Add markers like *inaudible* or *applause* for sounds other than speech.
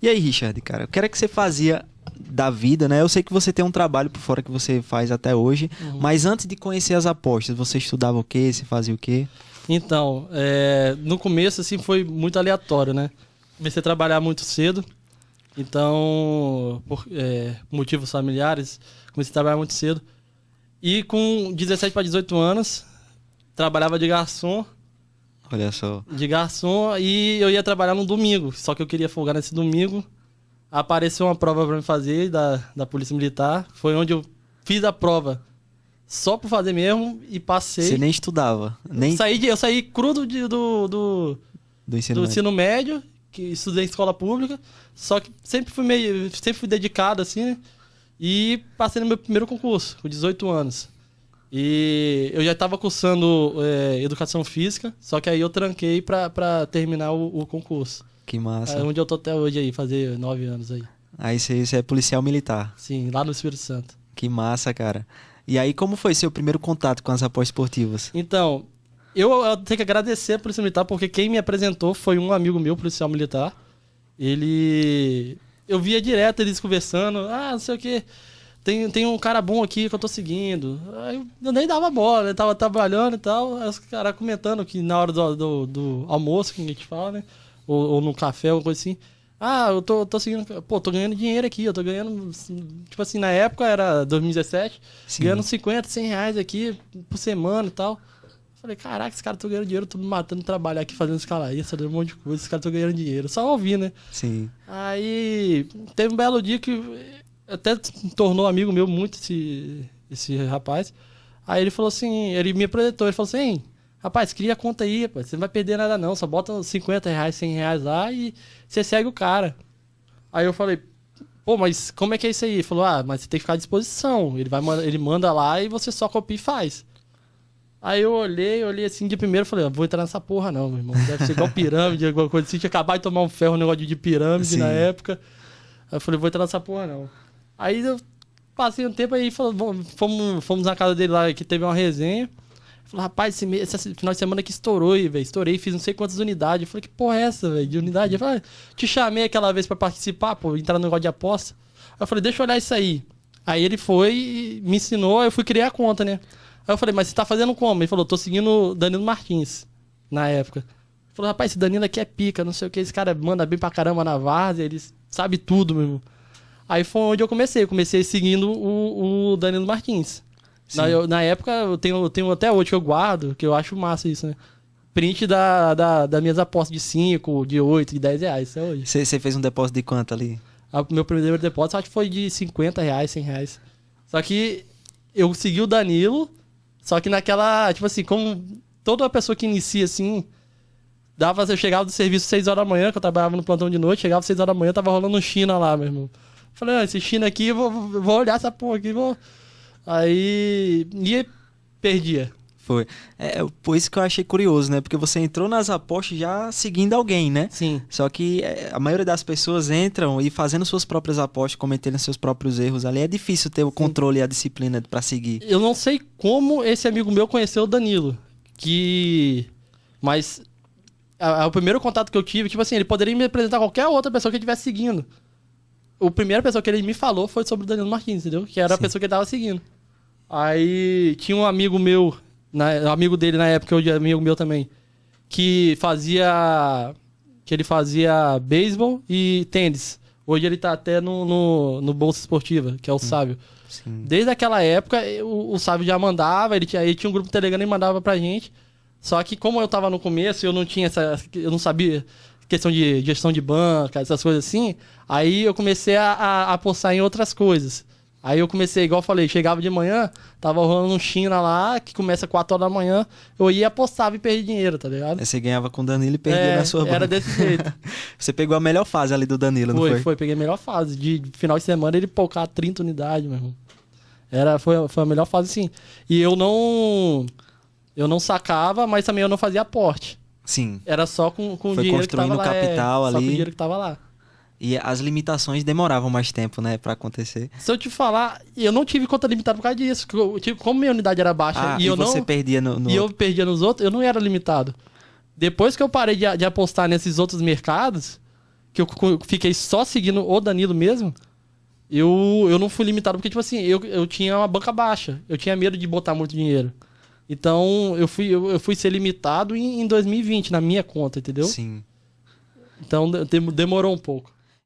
E aí, Richard, cara, o que era que você fazia da vida, né? Eu sei que você tem um trabalho por fora que você faz até hoje, uhum. mas antes de conhecer as apostas, você estudava o quê? Você fazia o quê? Então, é, no começo, assim, foi muito aleatório, né? Comecei a trabalhar muito cedo, então, por é, motivos familiares, comecei a trabalhar muito cedo. E com 17 para 18 anos, trabalhava de garçom Olha só. De garçom e eu ia trabalhar no domingo. Só que eu queria folgar nesse domingo. Apareceu uma prova para me fazer da, da Polícia Militar. Foi onde eu fiz a prova só para fazer mesmo e passei. Você nem estudava. Nem... Eu, saí de, eu saí crudo de, do, do, do, ensino, do médio. ensino médio, que estudei em escola pública, só que sempre fui meio. sempre fui dedicado, assim, né? E passei no meu primeiro concurso, com 18 anos. E eu já estava cursando é, educação física, só que aí eu tranquei para terminar o, o, concurso. Que massa. É onde eu tô até hoje aí, fazer nove anos aí. Aí você, você é policial militar? Sim, lá no Espírito Santo. Que massa, cara. E aí, como foi seu primeiro contato com as apostas esportivas? Então, eu, eu tenho que agradecer a Polícia Militar, porque quem me apresentou foi um amigo meu, policial militar. Ele. Eu via direto eles conversando, ah, não sei o quê tem, tem um cara bom aqui que eu tô seguindo. Aí eu nem dava bola, ele né? tava trabalhando e tal. Aí os caras comentando que na hora do, do, do, almoço, que a gente fala, né? Ou, ou no café, alguma coisa assim. Ah, eu tô, tô seguindo. Pô, tô ganhando dinheiro aqui, eu tô ganhando. Tipo assim, na época era 2017, Sim. ganhando 50, 100 reais aqui por semana e tal. Falei, caraca, esse cara tá ganhando dinheiro, tô me matando trabalhar aqui fazendo escalaíça, fazendo um monte de coisa, esse cara tá ganhando dinheiro. Só ouvi, né? Sim. Aí teve um belo dia que até tornou amigo meu muito esse, esse rapaz. Aí ele falou assim, ele me apresentou, ele falou assim, rapaz, cria a conta aí, rapaz, você não vai perder nada não, só bota 50 reais, 100 reais lá e você segue o cara. Aí eu falei, pô, mas como é que é isso aí? Ele falou, ah, mas você tem que ficar à disposição, ele, vai, ele manda lá e você só copia e faz. Aí eu olhei, olhei assim de primeiro falei, ah, vou entrar nessa porra não, meu irmão. Deve ser igual pirâmide, alguma coisa assim. Tinha acabar de tomar um ferro, um negócio de pirâmide Sim. na época. Aí eu falei, vou entrar nessa porra não. Aí eu passei um tempo aí, fomos, fomos na casa dele lá, que teve uma resenha. Falei, rapaz, esse, mês, esse final de semana que estourou, velho. Estourei, fiz não sei quantas unidades. Eu falei, que porra é essa, velho? De unidade? Eu falei, ah, te chamei aquela vez para participar, pô, entrar no negócio de aposta. Eu falei, deixa eu olhar isso aí. Aí ele foi, me ensinou, eu fui criar a conta, né? Aí eu falei, mas você tá fazendo como? Ele falou, tô seguindo Danilo Martins, na época. Ele falou, rapaz, esse Danilo aqui é pica, não sei o que, esse cara manda bem pra caramba na várzea, ele sabe tudo, meu irmão. Aí foi onde eu comecei. Eu comecei seguindo o, o Danilo Martins. Na, eu, na, época, eu tenho, tenho até hoje que eu guardo, que eu acho massa isso, né? Print da, da, das minhas apostas de 5, de 8, de 10 reais, isso é hoje. Você fez um depósito de quanto ali? A, meu primeiro depósito acho que foi de 50 reais, 100 reais. Só que eu segui o Danilo, só que naquela, tipo assim, como toda pessoa que inicia assim, dava, eu chegava do serviço 6 horas da manhã, que eu trabalhava no plantão de noite, chegava 6 horas da manhã, tava rolando um China lá, meu irmão. Falei, ah, esse China aqui, vou, vou olhar essa porra aqui, vou. Aí. E perdia. Foi. É, é, por isso que eu achei curioso, né? Porque você entrou nas apostas já seguindo alguém, né? Sim. Só que é, a maioria das pessoas entram e fazendo suas próprias apostas, cometendo seus próprios erros ali. É difícil ter o Sim. controle e a disciplina para seguir. Eu não sei como esse amigo meu conheceu o Danilo. Que. Mas. A, a, o primeiro contato que eu tive, tipo assim, ele poderia me apresentar qualquer outra pessoa que eu estivesse seguindo o primeira pessoa que ele me falou foi sobre o Danilo Marquinhos, entendeu? Que era Sim. a pessoa que ele tava seguindo. Aí tinha um amigo meu, na, amigo dele na época, hoje é amigo meu também, que fazia. que ele fazia beisebol e tênis. Hoje ele tá até no, no, no Bolsa Esportiva, que é o hum. Sábio. Sim. Desde aquela época, o, o Sábio já mandava, ele tinha, ele tinha um grupo Telegram e mandava pra gente. Só que como eu tava no começo, eu não tinha essa. Eu não sabia questão de gestão de banca, essas coisas assim. Aí eu comecei a, a, em outras coisas. Aí eu comecei, igual eu falei, chegava de manhã, tava rolando um China lá, que começa 4 horas da manhã, eu ia, apostar e perdia dinheiro, tá ligado? Aí você ganhava com o Danilo e perdia é, na sua banca. Era desse jeito. *laughs* você pegou a melhor fase ali do Danilo, foi, não foi? Foi, peguei a melhor fase. De final de semana ele poucar 30 unidades, meu irmão. Era, foi, foi a melhor fase, sim. E eu não. Eu não sacava, mas também eu não fazia aporte. Sim. Era só com, com o dinheiro que tava lá, é, capital é, ali. Só com o dinheiro que tava lá. E as limitações demoravam mais tempo, né, para acontecer. Se eu te falar, eu não tive conta limitada por causa disso. tipo, como minha unidade era baixa ah, e, e, eu você não. perdia no, no E outro. eu perdia nos outros, eu não era limitado. Depois que eu parei de, de apostar nesses outros mercados, que eu fiquei só seguindo o Danilo mesmo, eu, eu não fui limitado, porque, tipo assim, eu, eu tinha uma banca baixa. Eu tinha medo de botar muito dinheiro. Então, eu fui, eu, eu fui ser limitado em, em 2020, na minha conta, entendeu? Sim. Então, demorou um pouco.